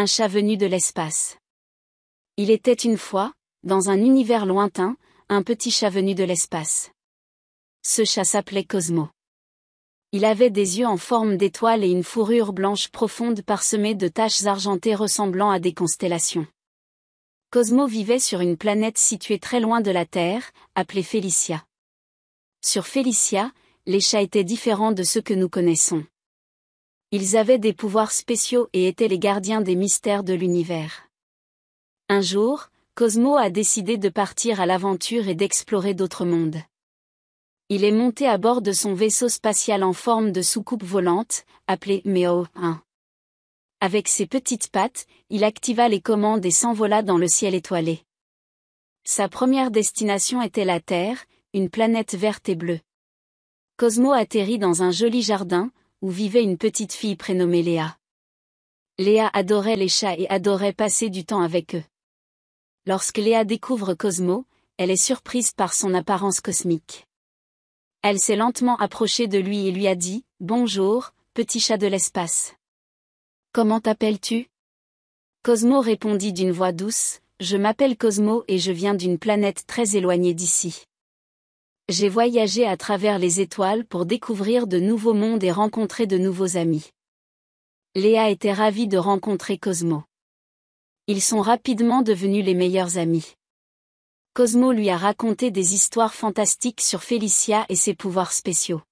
un chat venu de l'espace. Il était une fois, dans un univers lointain, un petit chat venu de l'espace. Ce chat s'appelait Cosmo. Il avait des yeux en forme d'étoile et une fourrure blanche profonde parsemée de taches argentées ressemblant à des constellations. Cosmo vivait sur une planète située très loin de la Terre, appelée Félicia. Sur Félicia, les chats étaient différents de ceux que nous connaissons. Ils avaient des pouvoirs spéciaux et étaient les gardiens des mystères de l'univers. Un jour, Cosmo a décidé de partir à l'aventure et d'explorer d'autres mondes. Il est monté à bord de son vaisseau spatial en forme de soucoupe volante, appelé Meo 1. Avec ses petites pattes, il activa les commandes et s'envola dans le ciel étoilé. Sa première destination était la Terre, une planète verte et bleue. Cosmo atterrit dans un joli jardin, où vivait une petite fille prénommée Léa. Léa adorait les chats et adorait passer du temps avec eux. Lorsque Léa découvre Cosmo, elle est surprise par son apparence cosmique. Elle s'est lentement approchée de lui et lui a dit ⁇ Bonjour, petit chat de l'espace. Comment t'appelles-tu ?⁇ Cosmo répondit d'une voix douce ⁇ Je m'appelle Cosmo et je viens d'une planète très éloignée d'ici j'ai voyagé à travers les étoiles pour découvrir de nouveaux mondes et rencontrer de nouveaux amis. Léa était ravie de rencontrer Cosmo. Ils sont rapidement devenus les meilleurs amis. Cosmo lui a raconté des histoires fantastiques sur Félicia et ses pouvoirs spéciaux.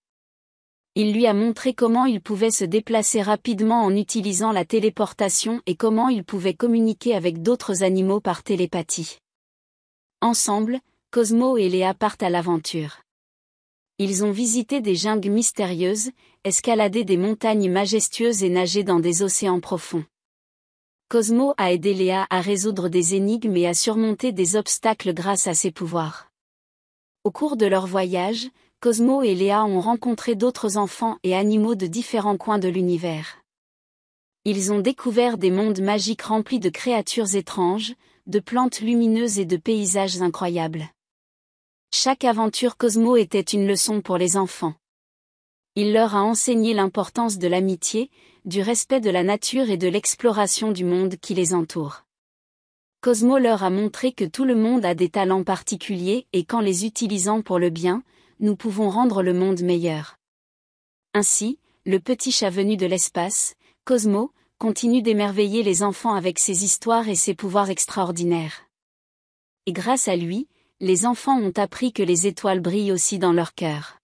Il lui a montré comment il pouvait se déplacer rapidement en utilisant la téléportation et comment il pouvait communiquer avec d'autres animaux par télépathie. Ensemble, Cosmo et Léa partent à l'aventure. Ils ont visité des jungles mystérieuses, escaladé des montagnes majestueuses et nagé dans des océans profonds. Cosmo a aidé Léa à résoudre des énigmes et à surmonter des obstacles grâce à ses pouvoirs. Au cours de leur voyage, Cosmo et Léa ont rencontré d'autres enfants et animaux de différents coins de l'univers. Ils ont découvert des mondes magiques remplis de créatures étranges, de plantes lumineuses et de paysages incroyables. Chaque aventure Cosmo était une leçon pour les enfants. Il leur a enseigné l'importance de l'amitié, du respect de la nature et de l'exploration du monde qui les entoure. Cosmo leur a montré que tout le monde a des talents particuliers et qu'en les utilisant pour le bien, nous pouvons rendre le monde meilleur. Ainsi, le petit chat venu de l'espace, Cosmo, continue d'émerveiller les enfants avec ses histoires et ses pouvoirs extraordinaires. Et grâce à lui, les enfants ont appris que les étoiles brillent aussi dans leur cœur.